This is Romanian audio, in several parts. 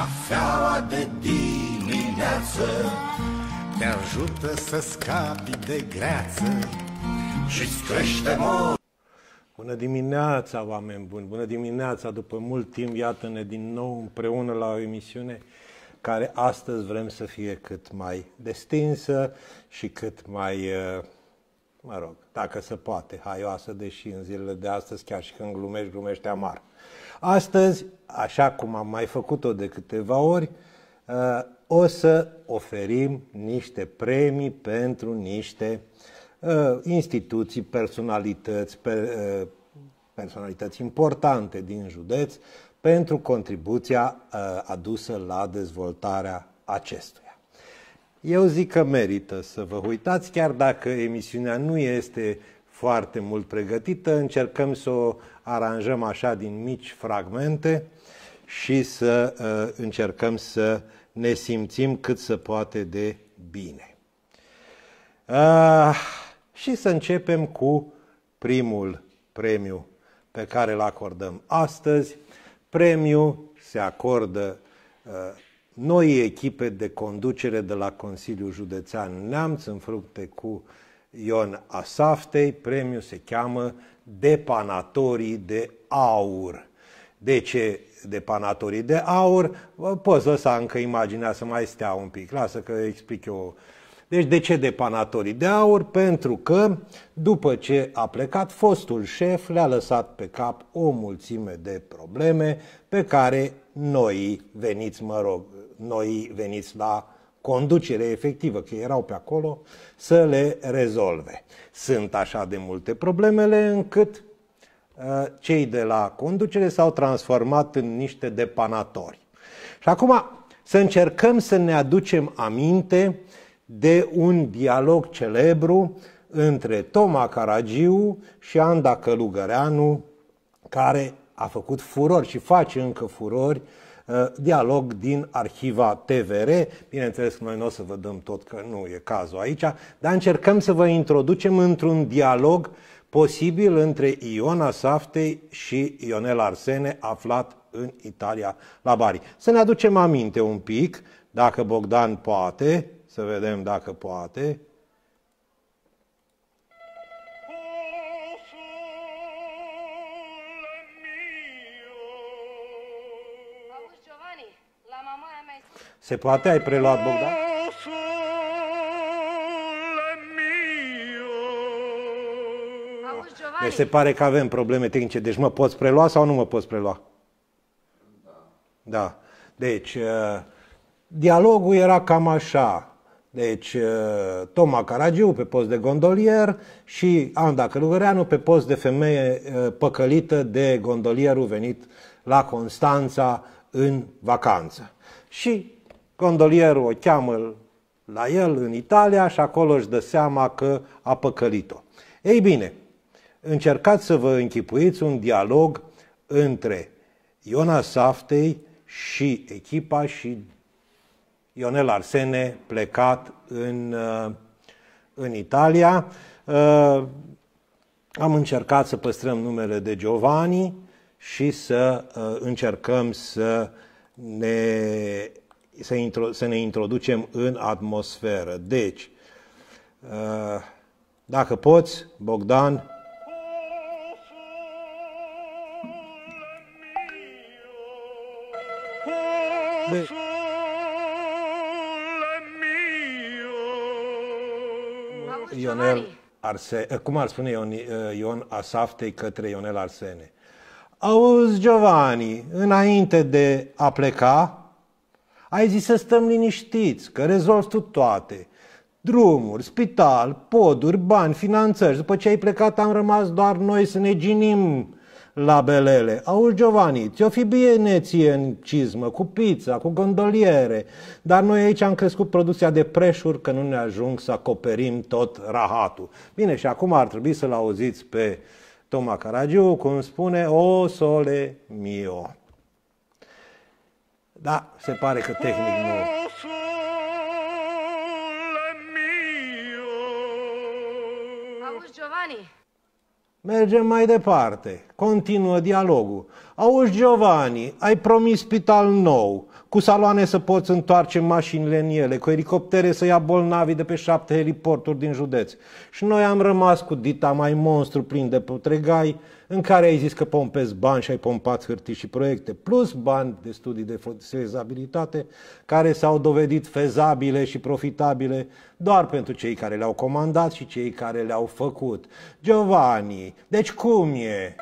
Cafeaua de dimineață Te ajută să scapi de greață și crește Bună dimineața, oameni buni! Bună dimineața! După mult timp, iată-ne din nou împreună la o emisiune care astăzi vrem să fie cât mai destinsă și cât mai, eh, mă rog, dacă se poate, haioasă, deși în zilele de astăzi, chiar și când glumești, glumești amar. Astăzi, așa cum am mai făcut-o de câteva ori, uh, o să oferim niște premii pentru niște uh, instituții, personalități, uh, personalități importante din județ pentru contribuția adusă la dezvoltarea acestuia. Eu zic că merită să vă uitați, chiar dacă emisiunea nu este foarte mult pregătită, încercăm să o aranjăm așa din mici fragmente și să uh, încercăm să ne simțim cât se poate de bine. Uh, și să începem cu primul premiu pe care îl acordăm astăzi. Premiu se acordă uh, noi echipe de conducere de la Consiliul Județean Neamț în fructe cu uh, Ion Asaftei, premiul se cheamă Depanatorii de Aur. De ce depanatorii de aur? Poți lăsa încă imaginea să mai stea un pic, lasă că explic eu. Deci de ce depanatorii de aur? Pentru că după ce a plecat fostul șef le-a lăsat pe cap o mulțime de probleme pe care noi veniți, mă rog, noi veniți la conducere efectivă, că erau pe acolo, să le rezolve. Sunt așa de multe problemele încât uh, cei de la conducere s-au transformat în niște depanatori. Și acum să încercăm să ne aducem aminte de un dialog celebru între Toma Caragiu și Anda Călugăreanu, care a făcut furori și face încă furori uh, Eh, dialog din arhiva TVR. Bineînțeles că noi nu o să vă dăm tot că nu e cazul aici, dar încercăm să vă introducem într-un dialog posibil între Iona Saftei și Ionel Arsene, aflat în Italia, la Bari. Să ne aducem aminte un pic, dacă Bogdan poate, să vedem dacă poate. Se poate? Ai preluat, Bogdan? Deci se pare că avem probleme tehnice. Deci mă poți prelua sau nu mă poți prelua? Da. da. Deci, uh, dialogul era cam așa. Deci, uh, Toma Caragiu pe post de gondolier și Anda Călugăreanu pe post de femeie uh, păcălită de gondolierul venit la Constanța în vacanță. Și Condolierul o cheamă la el în Italia și acolo își dă seama că a păcălit-o. Ei bine, încercați să vă închipuiți un dialog între Iona Saftei și echipa și Ionel Arsene plecat în, uh, în Italia. Uh, am încercat să păstrăm numele de Giovanni și să uh, încercăm să ne să, intro, să ne introducem în atmosferă. Deci, uh, dacă poți, Bogdan, De... Deci- Ionel Arse... Uh, cum ar spune Ion, uh, Ion Asaftei către Ionel Arsene? Auzi, Giovanni, înainte de a pleca, ai zis să stăm liniștiți, că rezolvi tu toate. Drumuri, spital, poduri, bani, finanțări. După ce ai plecat am rămas doar noi să ne ginim la belele. Auzi, Giovanni, ți-o fi bine ție în cizmă, cu pizza, cu gondoliere, dar noi aici am crescut producția de preșuri că nu ne ajung să acoperim tot rahatul. Bine, și acum ar trebui să-l auziți pe Toma Caragiu, cum spune, o sole mio. Da, se pare că tehnic nu... Auzi, Giovanni? Mergem mai departe. Continuă dialogul. Auzi, Giovanni, ai promis spital nou, cu saloane să poți întoarce mașinile în ele, cu elicoptere să ia bolnavi de pe șapte heliporturi din județ. Și noi am rămas cu dita mai monstru plin de putregai, în care ai zis că pompezi bani și ai pompat hârtii și proiecte, plus bani de studii de fezabilitate, care s-au dovedit fezabile și profitabile doar pentru cei care le-au comandat și cei care le-au făcut. Giovanni, deci cum e?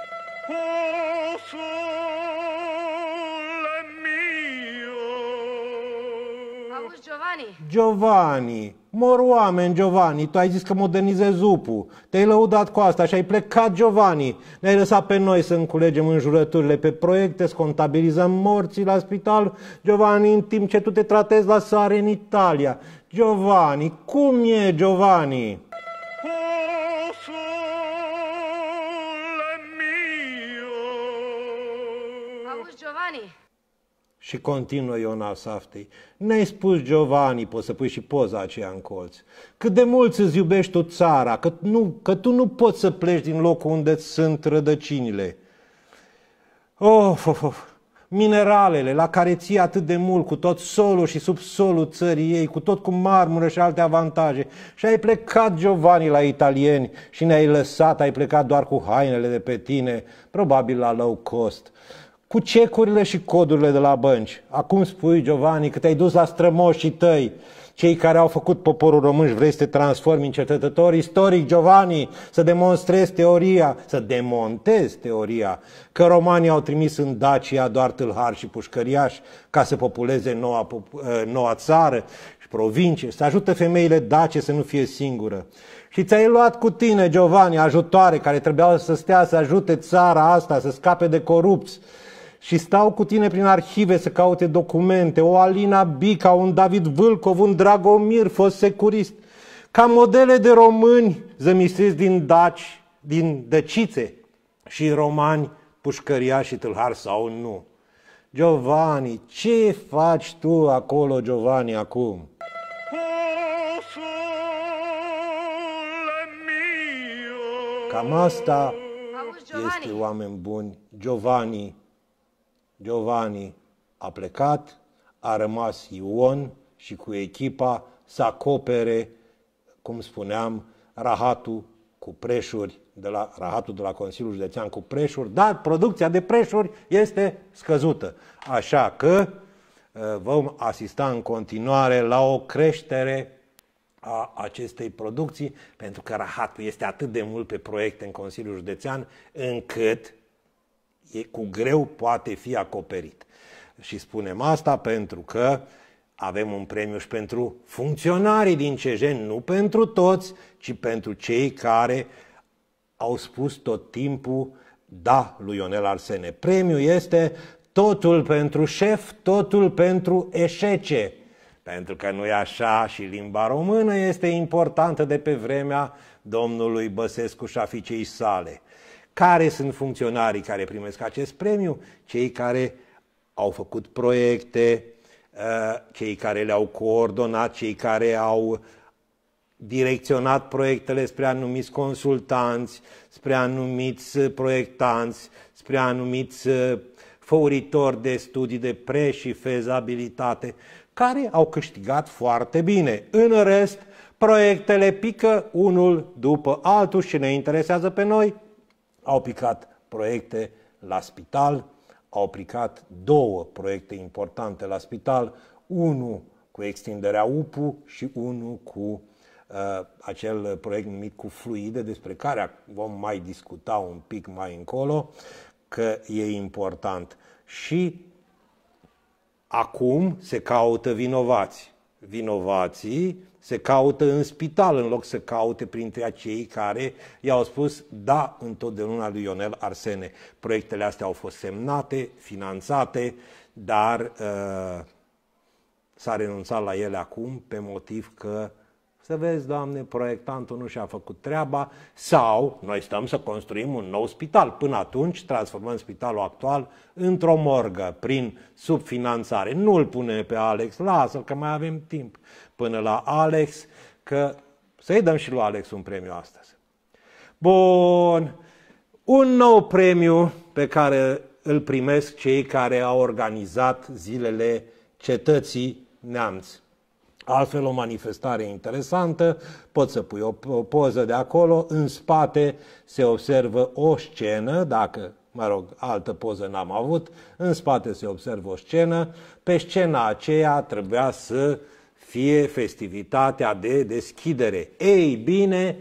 Auzi, Giovanni? Giovanni, mor oameni, Giovanni, tu ai zis că modernizezi UPU. Te-ai lăudat cu asta și ai plecat, Giovanni. Ne-ai lăsat pe noi să înculegem jurăturile pe proiecte, să contabilizăm morții la spital, Giovanni, în timp ce tu te tratezi la sare în Italia. Giovanni, cum e, Giovanni? Și continuă Iona Saftei. Ne-ai spus, Giovanni, poți să pui și poza aceea în colț, cât de mult îți iubești tu țara, că, nu, că tu nu poți să pleci din locul unde sunt rădăcinile. Of, of, of, mineralele la care ții atât de mult, cu tot solul și subsolul țării ei, cu tot cu marmură și alte avantaje. Și ai plecat, Giovanni, la italieni și ne-ai lăsat, ai plecat doar cu hainele de pe tine, probabil la low cost cu cecurile și codurile de la bănci. Acum spui, Giovanni, că te-ai dus la strămoșii tăi, cei care au făcut poporul român și vrei să te transformi în cercetător istoric, Giovanni, să demonstrezi teoria, să demontezi teoria că romanii au trimis în Dacia doar tâlhari și pușcăriași ca să populeze noua, eh, noua țară și provincie, să ajute femeile dace să nu fie singură. Și ți-ai luat cu tine, Giovanni, ajutoare care trebuiau să stea să ajute țara asta să scape de corupți, și stau cu tine prin arhive să caute documente, o Alina Bica, un David Vâlcov, un Dragomir, fost securist, ca modele de români zămisiți din daci, din dăcițe și romani pușcăria și tâlhar sau nu. Giovanni, ce faci tu acolo, Giovanni, acum? Cam asta Auzi, este oameni buni, Giovanni Giovanni a plecat, a rămas Ion și cu echipa să acopere, cum spuneam, rahatul cu preșuri, de la, rahatul de la Consiliul Județean cu preșuri, dar producția de preșuri este scăzută. Așa că uh, vom asista în continuare la o creștere a acestei producții, pentru că rahatul este atât de mult pe proiecte în Consiliul Județean, încât e cu greu poate fi acoperit. Și spunem asta pentru că avem un premiu și pentru funcționarii din CJ, nu pentru toți, ci pentru cei care au spus tot timpul da lui Ionel Arsene. Premiul este totul pentru șef, totul pentru eșece. Pentru că nu e așa și limba română este importantă de pe vremea domnului Băsescu și aficei sale. Care sunt funcționarii care primesc acest premiu? Cei care au făcut proiecte, uh, cei care le-au coordonat, cei care au direcționat proiectele spre anumiți consultanți, spre anumiți proiectanți, spre anumiți uh, făuritori de studii de pre- și fezabilitate, care au câștigat foarte bine. În rest, proiectele pică unul după altul și ne interesează pe noi au picat proiecte la spital, au picat două proiecte importante la spital, unul cu extinderea UPU și unul cu uh, acel proiect numit cu fluide, despre care vom mai discuta un pic mai încolo, că e important. Și acum se caută vinovați. Vinovații se caută în spital în loc să caute printre acei care i-au spus da întotdeauna lui Ionel Arsene. Proiectele astea au fost semnate, finanțate, dar uh, s-a renunțat la ele acum pe motiv că să vezi, Doamne, proiectantul nu și-a făcut treaba sau noi stăm să construim un nou spital. Până atunci transformăm spitalul actual într-o morgă prin subfinanțare. Nu-l pune pe Alex, lasă-l că mai avem timp până la Alex, că să-i dăm și lui Alex un premiu astăzi. Bun, un nou premiu pe care îl primesc cei care au organizat zilele cetății Neamț. Altfel, o manifestare interesantă, poți să pui o, o poză de acolo, în spate se observă o scenă, dacă, mă rog, altă poză n-am avut, în spate se observă o scenă, pe scena aceea trebuia să uh, fie festivitatea de deschidere. Ei bine,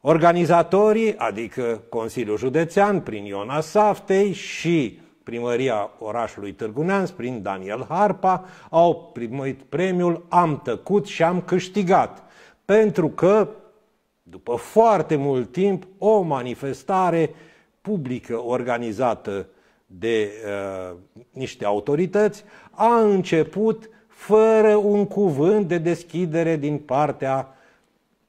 organizatorii, adică Consiliul Județean prin Iona Saftei și primăria orașului Târgu Neamț, prin Daniel Harpa, au primit premiul Am tăcut și am câștigat. Pentru că, după foarte mult timp, o manifestare publică organizată de uh, niște autorități a început fără un cuvânt de deschidere din partea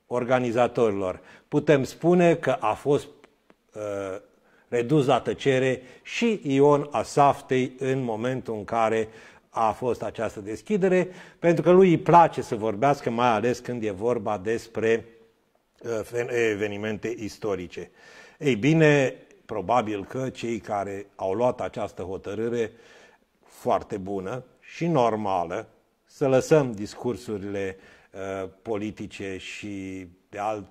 organizatorilor. Putem spune că a fost uh, redus la tăcere și Ion Asaftei în momentul în care a fost această deschidere, pentru că lui îi place să vorbească, mai ales când e vorba despre uh, evenimente istorice. Ei bine, probabil că cei care au luat această hotărâre foarte bună și normală, să lăsăm discursurile uh, politice și de alt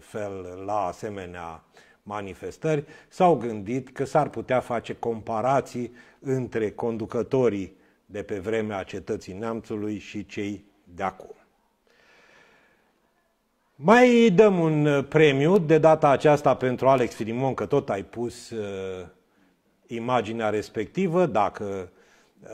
fel la asemenea manifestări, s-au gândit că s-ar putea face comparații între conducătorii de pe vremea cetății Neamțului și cei de acum. Mai dăm un premiu de data aceasta pentru Alex Filimon, că tot ai pus uh, imaginea respectivă, dacă uh,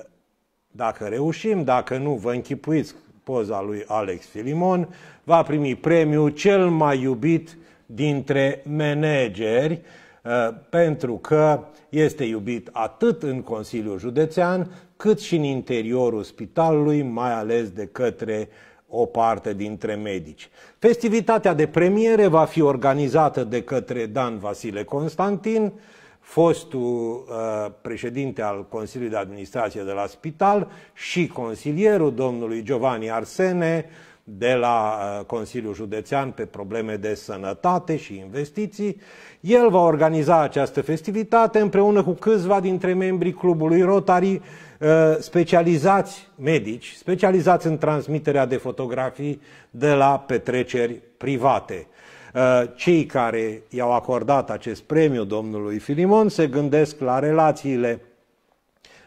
dacă reușim, dacă nu, vă închipuiți poza lui Alex Filimon, va primi premiul cel mai iubit dintre manageri, uh, pentru că este iubit atât în Consiliul Județean, cât și în interiorul spitalului, mai ales de către o parte dintre medici. Festivitatea de premiere va fi organizată de către Dan Vasile Constantin, fostul uh, președinte al Consiliului de Administrație de la Spital și consilierul domnului Giovanni Arsene de la uh, Consiliul Județean pe probleme de sănătate și investiții. El va organiza această festivitate împreună cu câțiva dintre membrii clubului Rotary uh, specializați medici, specializați în transmiterea de fotografii de la petreceri private. Uh, cei care i-au acordat acest premiu domnului Filimon se gândesc la relațiile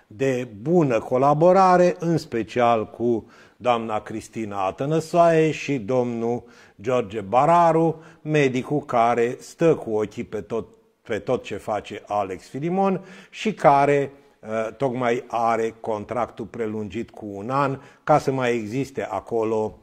de bună colaborare, în special cu doamna Cristina Atănăsoaie și domnul George Bararu, medicul care stă cu ochii pe tot, pe tot ce face Alex Filimon și care uh, tocmai are contractul prelungit cu un an ca să mai existe acolo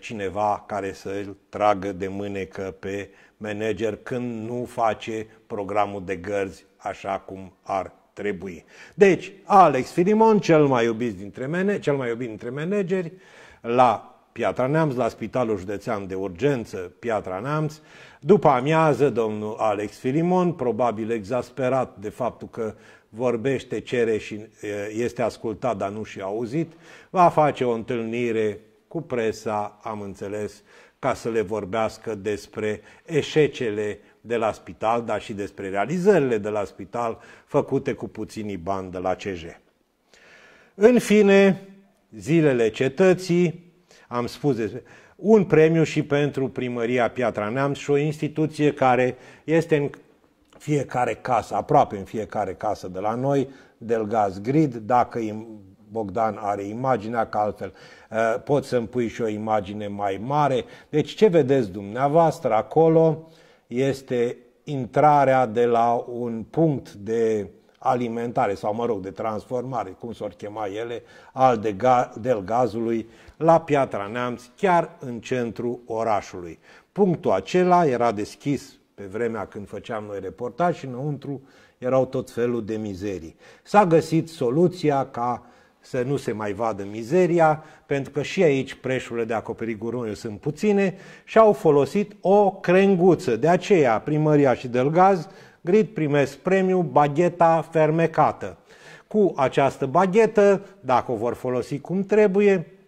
cineva care să îl tragă de mânecă pe manager când nu face programul de gărzi așa cum ar trebui. Deci, Alex Filimon, cel mai iubit dintre, mene, cel mai iubit dintre manageri, la Piatra Neamț, la Spitalul Județean de Urgență Piatra Neamț. După amiază, domnul Alex Filimon, probabil exasperat de faptul că vorbește, cere și este ascultat, dar nu și auzit, va face o întâlnire cu presa, am înțeles, ca să le vorbească despre eșecele de la spital, dar și despre realizările de la spital făcute cu puținii bani de la CJ. În fine, zilele cetății, am spus despre un premiu și pentru primăria Piatra Neamț și o instituție care este în fiecare casă, aproape în fiecare casă de la noi, Delgaz Grid, dacă Bogdan are imaginea, că altfel poți să-mi pui și o imagine mai mare. Deci ce vedeți dumneavoastră acolo este intrarea de la un punct de alimentare sau, mă rog, de transformare, cum s-or chema ele, al de ga- del gazului la Piatra Neamț, chiar în centru orașului. Punctul acela era deschis pe vremea când făceam noi reportaj și înăuntru erau tot felul de mizerii. S-a găsit soluția ca să nu se mai vadă mizeria, pentru că și aici preșurile de acoperi gunoiul sunt puține și au folosit o crenguță. De aceea primăria și Delgaz Grid primesc premiu bagheta fermecată. Cu această baghetă, dacă o vor folosi cum trebuie,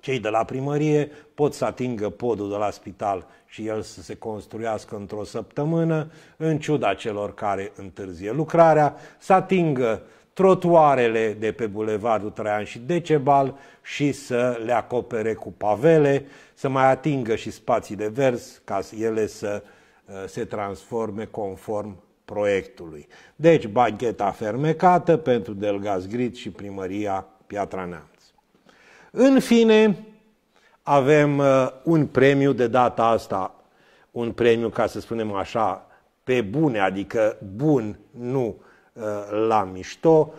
cei de la primărie pot să atingă podul de la spital și el să se construiască într-o săptămână, în ciuda celor care întârzie lucrarea, să atingă trotuarele de pe Bulevardul Traian și Decebal și să le acopere cu pavele, să mai atingă și spații de vers ca ele să uh, se transforme conform proiectului. Deci, bancheta fermecată pentru Delgaz Grid și primăria Piatra Neamț. În fine, avem uh, un premiu de data asta, un premiu, ca să spunem așa, pe bune, adică bun, nu Uh, la mișto,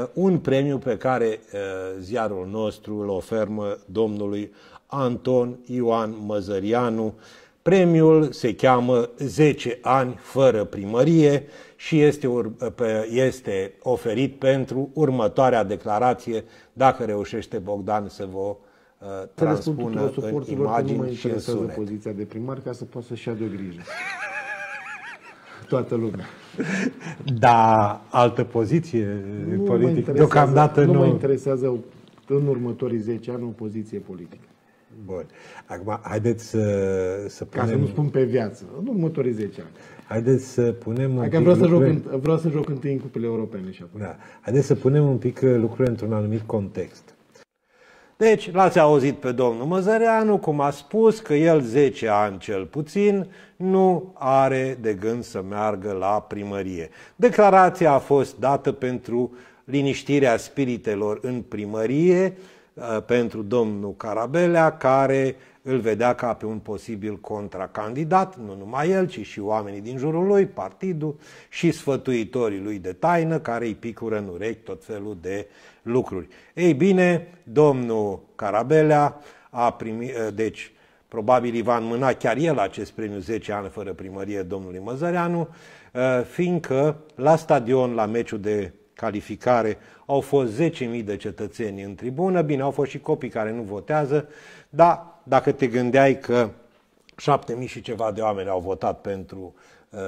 uh, un premiu pe care uh, ziarul nostru îl ofermă domnului Anton Ioan Măzărianu. Premiul se cheamă 10 ani fără primărie și este, este oferit pentru următoarea declarație, dacă reușește Bogdan să vă transpună în imagini și în sunet. poziția de primar ca să poată să-și ia de grijă. Toată lumea. Da, altă poziție nu politică deocamdată nu... Nu mă interesează în următorii 10 ani o poziție politică. Bun. Acum, haideți să, să punem... Ca să nu spun pe viață, în următorii 10 ani. Haideți să punem Dacă pic vreau, să joc în vreau să joc întâi în cupele europene și apoi. Da. Haideți să punem un pic lucrurile într-un anumit context. Deci, l-ați auzit pe domnul Măzăreanu cum a spus că el 10 ani cel puțin nu are de gând să meargă la primărie. Declarația a fost dată pentru liniștirea spiritelor în primărie uh, pentru domnul Carabelea, care îl vedea ca pe un posibil contracandidat, nu numai el, ci și oamenii din jurul lui, partidul și sfătuitorii lui de taină care îi picură în urechi tot felul de lucruri. Ei bine, domnul Carabelea a primit, eh, deci probabil îi va înmâna chiar el acest premiu 10 ani fără primărie domnului Măzăreanu, eh, fiindcă la stadion, la meciul de calificare, au fost 10.000 de cetățeni în tribună, bine, au fost și copii care nu votează, dar dacă te gândeai că șapte mii și ceva de oameni au votat pentru uh,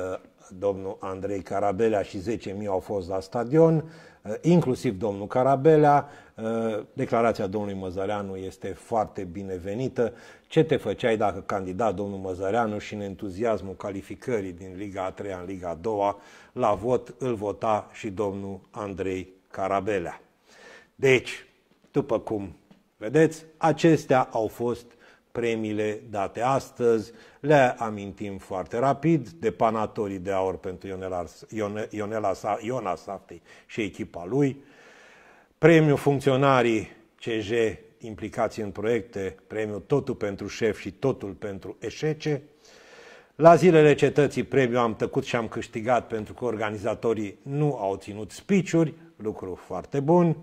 domnul Andrei Carabelea și zece mii au fost la stadion, uh, inclusiv domnul Carabelea. Uh, declarația domnului Măzăreanu este foarte binevenită. Ce te făceai dacă candidat domnul Măzăreanu și în entuziasmul calificării din Liga a 3 în Liga a 2 la vot îl vota și domnul Andrei Carabelea. Deci, după cum vedeți, acestea au fost premiile date astăzi. Le amintim foarte rapid de panatorii de aur pentru Ionela, Ione, Ionela, Iona și echipa lui, premiul funcționarii CJ implicați în proiecte, premiul Totul pentru șef și Totul pentru eșece, la zilele cetății premiul am tăcut și am câștigat pentru că organizatorii nu au ținut spiciuri, lucru foarte bun.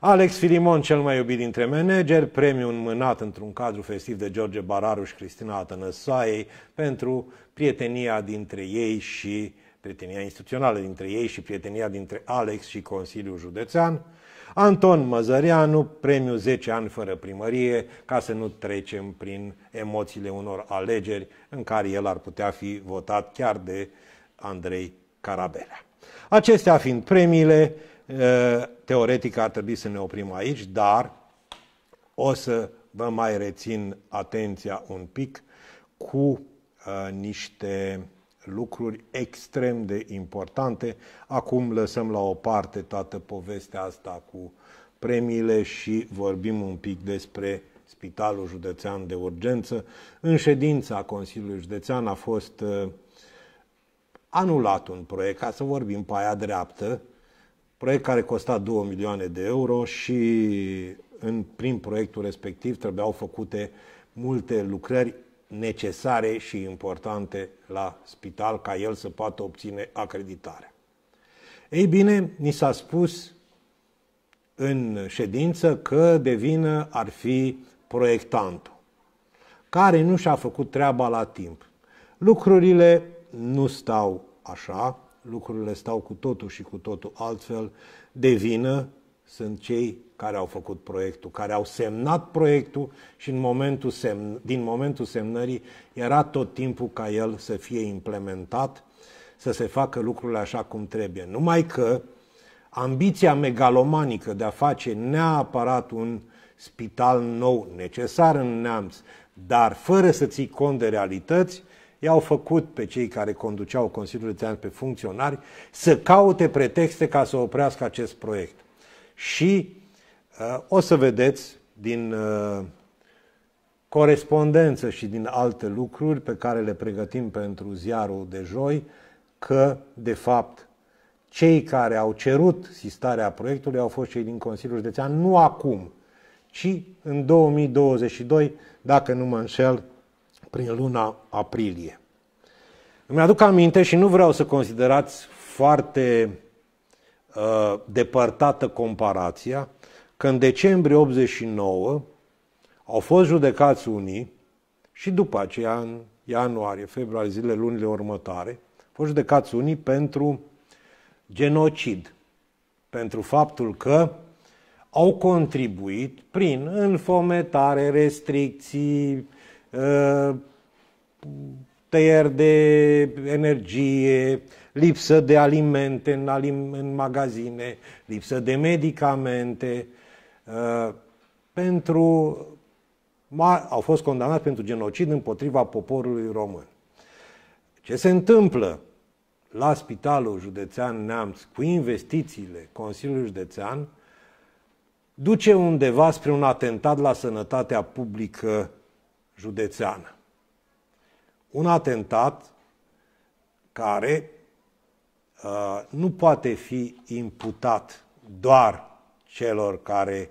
Alex Filimon, cel mai iubit dintre manageri, premiu înmânat într-un cadru festiv de George Bararu și Cristina Atănăsoaiei pentru prietenia dintre ei și prietenia instituțională dintre ei și prietenia dintre Alex și Consiliul Județean. Anton Măzăreanu, premiu 10 ani fără primărie, ca să nu trecem prin emoțiile unor alegeri în care el ar putea fi votat chiar de Andrei Carabelea. Acestea fiind premiile, Eh, teoretic ar trebui să ne oprim aici, dar o să vă mai rețin atenția un pic cu eh, niște lucruri extrem de importante. Acum lăsăm la o parte toată povestea asta cu premiile și vorbim un pic despre Spitalul Județean de Urgență. În ședința Consiliului Județean a fost eh, anulat un proiect, ca să vorbim pe aia dreaptă, Proiect care costa 2 milioane de euro și în, prin proiectul respectiv trebuiau făcute multe lucrări necesare și importante la spital ca el să poată obține acreditarea. Ei bine, ni s-a spus în ședință că de vină ar fi proiectantul, care nu și-a făcut treaba la timp. Lucrurile nu stau așa, lucrurile stau cu totul și cu totul altfel, de vină sunt cei care au făcut proiectul, care au semnat proiectul și în momentul semn- din momentul semnării era tot timpul ca el să fie implementat, să se facă lucrurile așa cum trebuie. Numai că ambiția megalomanică de a face neapărat un spital nou necesar în neamț, dar fără să ții cont de realități, i-au făcut pe cei care conduceau Consiliul Județean pe funcționari să caute pretexte ca să oprească acest proiect. Și uh, o să vedeți din uh, corespondență și din alte lucruri pe care le pregătim pentru ziarul de joi, că, de fapt, cei care au cerut sistarea proiectului au fost cei din Consiliul Județean, nu acum, ci în 2022, dacă nu mă înșel, prin luna aprilie. Îmi aduc aminte și nu vreau să considerați foarte uh, depărtată comparația că în decembrie 89 au fost judecați unii și după aceea în ianuarie, februarie, zilele, lunile următoare, au fost judecați unii pentru genocid, pentru faptul că au contribuit prin înfometare, restricții, Ă, tăieri de energie, lipsă de alimente în, alim, în magazine, lipsă de medicamente, ă, pentru, au fost condamnați pentru genocid împotriva poporului român. Ce se întâmplă la Spitalul Județean Neamț cu investițiile Consiliului Județean duce undeva spre un atentat la sănătatea publică județeană. Un atentat care uh, nu poate fi imputat doar celor care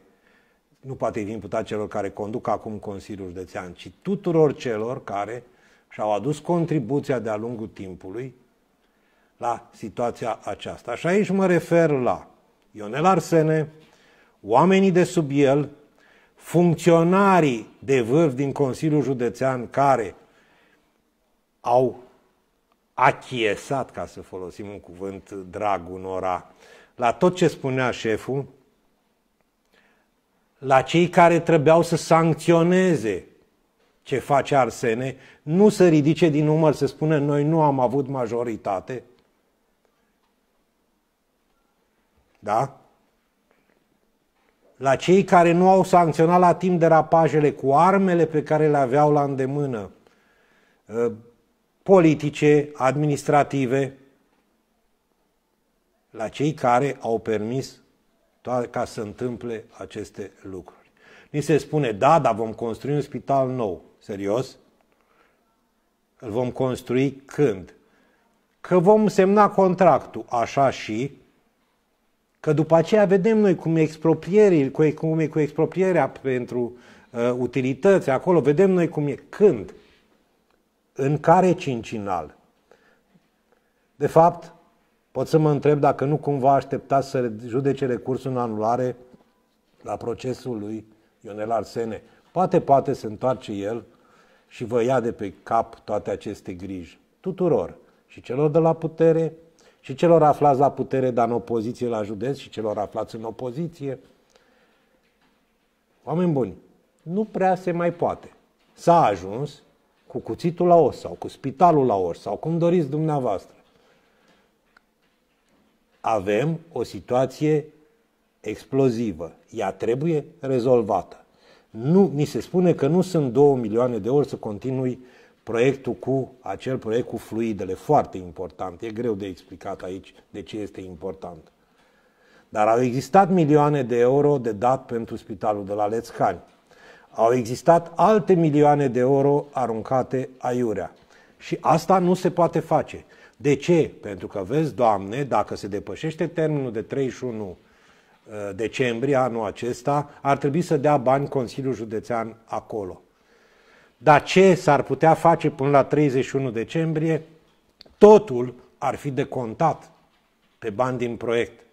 nu poate fi imputat celor care conduc acum Consiliul Județean, ci tuturor celor care și-au adus contribuția de-a lungul timpului la situația aceasta. Și aici mă refer la Ionel Arsene, oamenii de sub el, funcționarii de vârf din Consiliul Județean care au achiesat, ca să folosim un cuvânt drag unora, la tot ce spunea șeful, la cei care trebuiau să sancționeze ce face Arsene, nu se ridice din număr să spună noi nu am avut majoritate. Da? la cei care nu au sancționat la timp derapajele cu armele pe care le aveau la îndemână, ă, politice, administrative, la cei care au permis ca să întâmple aceste lucruri. Ni se spune, da, dar vom construi un spital nou. Serios? Îl vom construi când? Că vom semna contractul, așa și Că după aceea vedem noi cum, exproprierii, cu, cum e cu exproprierea pentru uh, utilități acolo, vedem noi cum e, când, în care cincinal. De fapt, pot să mă întreb dacă nu cumva așteptați să judece recursul în anulare la procesul lui Ionel Arsene. Poate, poate se întoarce el și vă ia de pe cap toate aceste griji. Tuturor, și celor de la putere, și celor aflați la putere, dar în opoziție la județ și celor aflați în opoziție. Oameni buni, nu prea se mai poate. S-a ajuns cu cuțitul la os sau cu spitalul la os sau cum doriți dumneavoastră. Avem o situație explozivă. Ea trebuie rezolvată. Nu, mi se spune că nu sunt 2 milioane de ori să continui uh, proiectul cu, acel proiect cu fluidele, foarte important. E greu de explicat aici de ce este important. Dar au existat milioane de euro de dat pentru spitalul de la Lețcani. Au existat alte milioane de euro aruncate aiurea. Și asta nu se poate face. De ce? Pentru că, vezi, Doamne, dacă se depășește termenul de 31 uh, decembrie anul acesta, ar trebui să dea bani Consiliul Județean acolo. Dar ce s-ar putea face până la 31 decembrie? Totul ar fi decontat pe bani din proiect.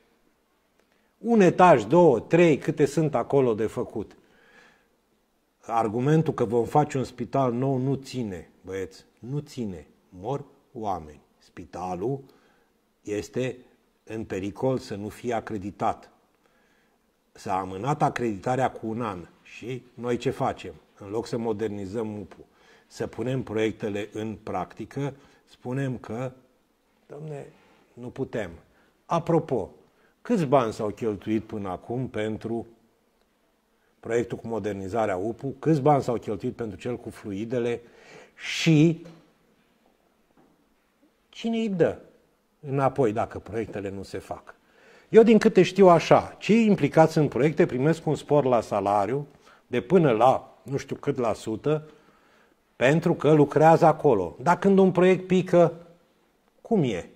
Un etaj, două, trei, câte sunt acolo de făcut. Argumentul că vom face un spital nou nu ține, băieți, nu ține. Mor oameni. Spitalul este în pericol să nu fie acreditat. S-a amânat acreditarea cu un an și noi ce facem? În loc să modernizăm mup să punem proiectele în practică, spunem că, domne, nu putem. Apropo, câți bani s-au cheltuit până acum pentru proiectul cu modernizarea UPU, câți bani s-au cheltuit pentru cel cu fluidele și cine îi dă înapoi dacă proiectele nu se fac. Eu din câte știu așa, cei implicați în proiecte primesc un spor la salariu de până la nu știu cât la sută, pentru că lucrează acolo. Dar când un proiect pică, cum e?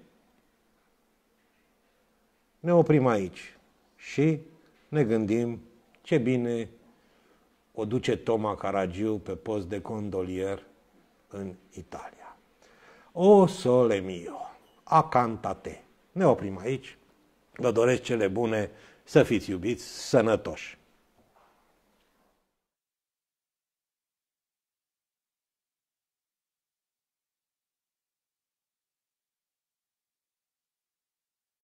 Ne oprim aici și ne gândim ce bine o duce Toma Caragiu pe post de condolier în Italia. O sole mio, a cantate. Ne oprim aici. Vă doresc cele bune, să fiți iubiți, sănătoși.